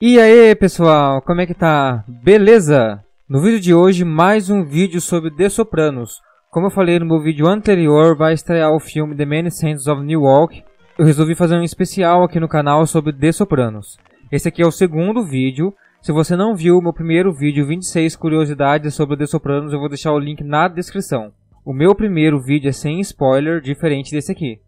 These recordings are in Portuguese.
E aí pessoal, como é que tá? Beleza? No vídeo de hoje, mais um vídeo sobre The Sopranos. Como eu falei no meu vídeo anterior, vai estrear o filme The Many Saints of New York. Eu resolvi fazer um especial aqui no canal sobre The Sopranos. Esse aqui é o segundo vídeo. Se você não viu o meu primeiro vídeo, 26 curiosidades sobre The Sopranos, eu vou deixar o link na descrição. O meu primeiro vídeo é sem spoiler, diferente desse aqui.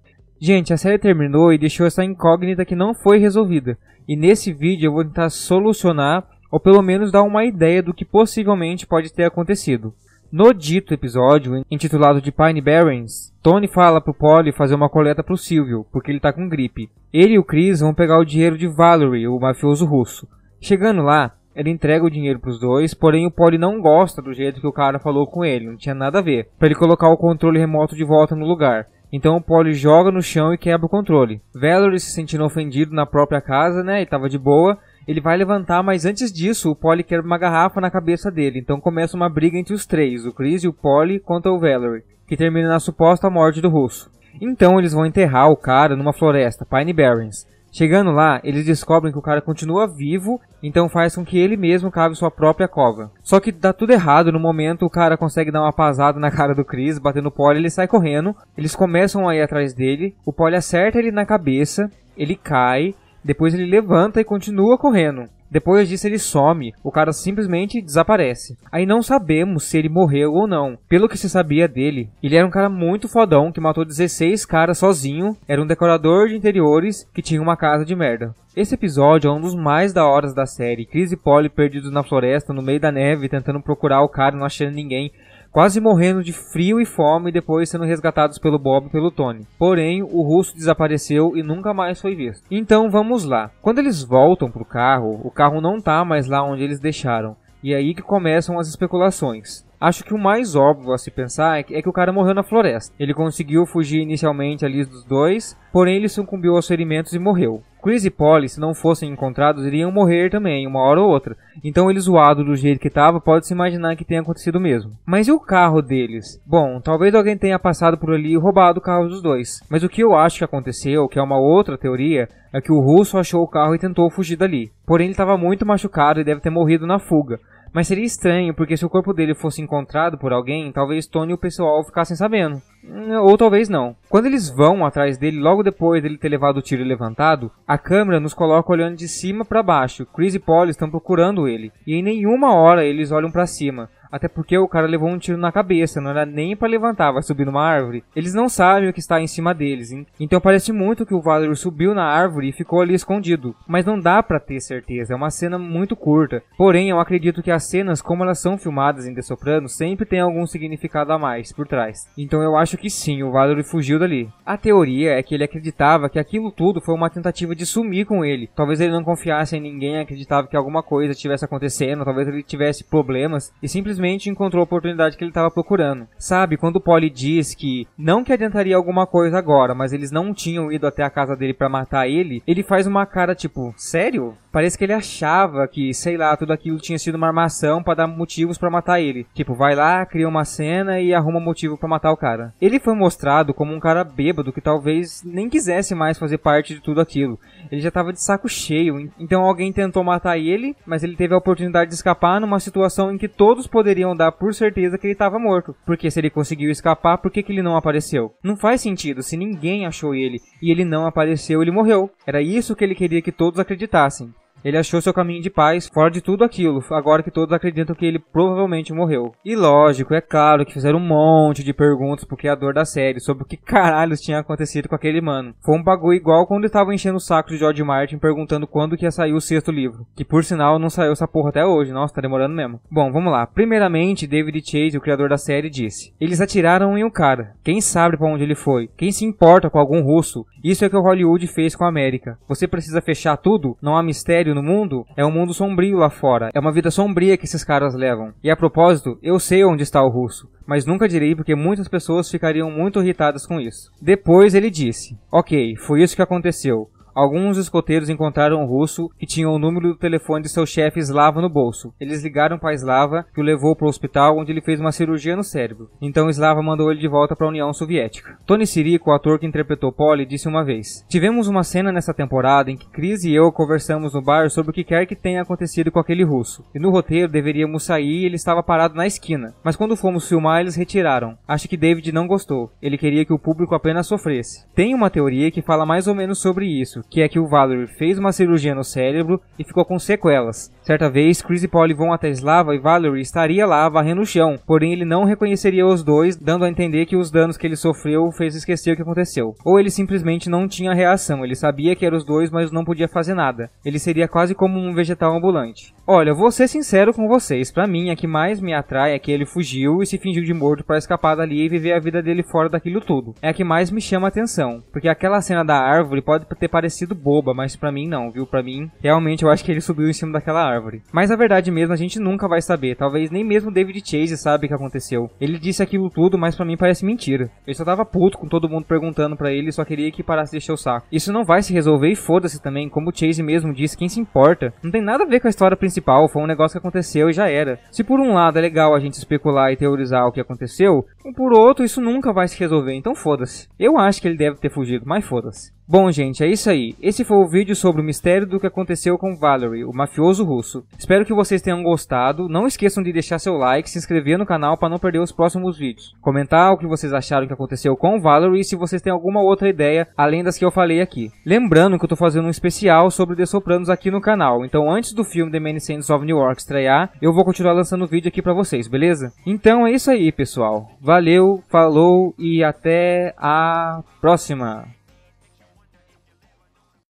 Gente, a série terminou e deixou essa incógnita que não foi resolvida. E nesse vídeo eu vou tentar solucionar ou pelo menos dar uma ideia do que possivelmente pode ter acontecido. No dito episódio, intitulado de Pine Barrens, Tony fala pro Polly fazer uma coleta pro Silvio, porque ele tá com gripe. Ele e o Chris vão pegar o dinheiro de Valerie, o mafioso russo. Chegando lá, ele entrega o dinheiro pros dois, porém o Polly não gosta do jeito que o cara falou com ele, não tinha nada a ver, para ele colocar o controle remoto de volta no lugar. Então o Polly joga no chão e quebra o controle. Valerie se sentindo ofendido na própria casa, né? E tava de boa. Ele vai levantar, mas antes disso, o Polly quebra uma garrafa na cabeça dele. Então começa uma briga entre os três, o Chris e o Polly contra o Valerie, que termina na suposta morte do russo. Então eles vão enterrar o cara numa floresta, Pine Barrens. Chegando lá, eles descobrem que o cara continua vivo, então faz com que ele mesmo cave sua própria cova. Só que dá tudo errado, no momento o cara consegue dar uma pasada na cara do Chris, batendo o Polly, ele sai correndo, eles começam a ir atrás dele, o Polly acerta ele na cabeça, ele cai, depois ele levanta e continua correndo. Depois disso ele some, o cara simplesmente desaparece. Aí não sabemos se ele morreu ou não. Pelo que se sabia dele, ele era um cara muito fodão que matou 16 caras sozinho, era um decorador de interiores que tinha uma casa de merda. Esse episódio é um dos mais da horas da série. Chris e Polly perdidos na floresta, no meio da neve, tentando procurar o cara, não achando ninguém quase morrendo de frio e fome e depois sendo resgatados pelo Bob e pelo Tony. Porém, o russo desapareceu e nunca mais foi visto. Então vamos lá. Quando eles voltam pro carro, o carro não tá mais lá onde eles deixaram. E é aí que começam as especulações. Acho que o mais óbvio a se pensar é que, é que, o cara morreu na floresta. Ele conseguiu fugir inicialmente ali dos dois, porém ele sucumbiu aos ferimentos e morreu. Chris e Polly, se não fossem encontrados, iriam morrer também, uma hora ou outra. Então ele zoado do jeito que estava, pode-se imaginar que tenha acontecido mesmo. Mas e o carro deles? Bom, talvez alguém tenha passado por ali e roubado o carro dos dois. Mas o que eu acho que aconteceu, que é uma outra teoria, é que o russo achou o carro e tentou fugir dali. Porém, ele estava muito machucado e deve ter morrido na fuga. Mas seria estranho, porque se o corpo dele fosse encontrado por alguém, talvez Tony e o pessoal ficassem sabendo. Hum, ou talvez não. Quando eles vão atrás dele, logo depois dele ter levado o tiro e levantado, a câmera nos coloca olhando de cima para baixo. Chris e Paul estão procurando ele. E em nenhuma hora eles olham para cima. Até porque o cara levou um tiro na cabeça, não era nem para levantar, vai subir numa árvore. Eles não sabem o que está em cima deles, hein? então parece muito que o Valor subiu na árvore e ficou ali escondido. Mas não dá para ter certeza, é uma cena muito curta. Porém, eu acredito que as cenas, como elas são filmadas em The Soprano, sempre tem algum significado a mais por trás. Então eu acho que sim, o Valor fugiu dali. A teoria é que ele acreditava que aquilo tudo foi uma tentativa de sumir com ele. Talvez ele não confiasse em ninguém, acreditava que alguma coisa estivesse acontecendo, talvez ele tivesse problemas e simplesmente simplesmente encontrou a oportunidade que ele estava procurando. Sabe, quando o Polly diz que não que adiantaria alguma coisa agora, mas eles não tinham ido até a casa dele para matar ele, ele faz uma cara tipo, sério? Parece que ele achava que, sei lá, tudo aquilo tinha sido uma armação para dar motivos para matar ele. Tipo, vai lá, cria uma cena e arruma motivo para matar o cara. Ele foi mostrado como um cara bêbado que talvez nem quisesse mais fazer parte de tudo aquilo. Ele já tava de saco cheio, então alguém tentou matar ele, mas ele teve a oportunidade de escapar numa situação em que todos poderiam poderiam dar por certeza que ele estava morto, porque se ele conseguiu escapar, por que, que ele não apareceu? Não faz sentido, se ninguém achou ele e ele não apareceu, ele morreu. Era isso que ele queria que todos acreditassem. Ele achou seu caminho de paz fora de tudo aquilo, agora que todos acreditam que ele provavelmente morreu. E lógico, é claro que fizeram um monte de perguntas pro criador da série sobre o que caralhos tinha acontecido com aquele mano. Foi um bagulho igual quando estavam enchendo o saco de George Martin perguntando quando que ia sair o sexto livro. Que por sinal não saiu essa porra até hoje, nossa, tá demorando mesmo. Bom, vamos lá. Primeiramente, David Chase, o criador da série, disse: Eles atiraram em um cara. Quem sabe para onde ele foi? Quem se importa com algum russo? Isso é o que o Hollywood fez com a América. Você precisa fechar tudo? Não há mistério no mundo, é um mundo sombrio lá fora. É uma vida sombria que esses caras levam. E a propósito, eu sei onde está o russo, mas nunca direi porque muitas pessoas ficariam muito irritadas com isso. Depois ele disse: Ok, foi isso que aconteceu. Alguns escoteiros encontraram um russo que tinha o número do telefone de seu chefe Slava no bolso. Eles ligaram para Slava, que o levou para o hospital, onde ele fez uma cirurgia no cérebro. Então Slava mandou ele de volta para a União Soviética. Tony Sirico, o ator que interpretou Polly, disse uma vez: Tivemos uma cena nessa temporada em que Chris e eu conversamos no bar sobre o que quer que tenha acontecido com aquele russo. E no roteiro deveríamos sair e ele estava parado na esquina. Mas quando fomos filmar, eles retiraram. Acho que David não gostou. Ele queria que o público apenas sofresse. Tem uma teoria que fala mais ou menos sobre isso, que é que o Valor fez uma cirurgia no cérebro e ficou com sequelas. Certa vez, Chris e Polly vão até Slava e Valerie estaria lá varrendo o chão, porém ele não reconheceria os dois, dando a entender que os danos que ele sofreu o fez esquecer o que aconteceu. Ou ele simplesmente não tinha reação, ele sabia que eram os dois, mas não podia fazer nada. Ele seria quase como um vegetal ambulante. Olha, vou ser sincero com vocês, para mim a que mais me atrai é que ele fugiu e se fingiu de morto para escapar dali e viver a vida dele fora daquilo tudo. É a que mais me chama a atenção, porque aquela cena da árvore pode ter parecido parecido boba, mas para mim não, viu? Para mim, realmente eu acho que ele subiu em cima daquela árvore. Mas a verdade mesmo a gente nunca vai saber, talvez nem mesmo David Chase sabe o que aconteceu. Ele disse aquilo tudo, mas para mim parece mentira. Eu só tava puto com todo mundo perguntando para ele, e só queria que parasse de deixar o saco. Isso não vai se resolver e foda-se também, como o Chase mesmo disse, quem se importa? Não tem nada a ver com a história principal, foi um negócio que aconteceu e já era. Se por um lado é legal a gente especular e teorizar o que aconteceu, um por outro isso nunca vai se resolver, então foda-se. Eu acho que ele deve ter fugido, mas foda-se. Bom, gente, é isso aí. Esse foi o vídeo sobre o mistério do que aconteceu com Valerie, o mafioso russo. Espero que vocês tenham gostado. Não esqueçam de deixar seu like, se inscrever no canal para não perder os próximos vídeos. Comentar o que vocês acharam que aconteceu com Valerie e se vocês têm alguma outra ideia além das que eu falei aqui. Lembrando que eu estou fazendo um especial sobre The Sopranos aqui no canal. Então, antes do filme The Many Saints of New York estrear, eu vou continuar lançando vídeo aqui para vocês, beleza? Então é isso aí, pessoal. Valeu, falou e até a próxima.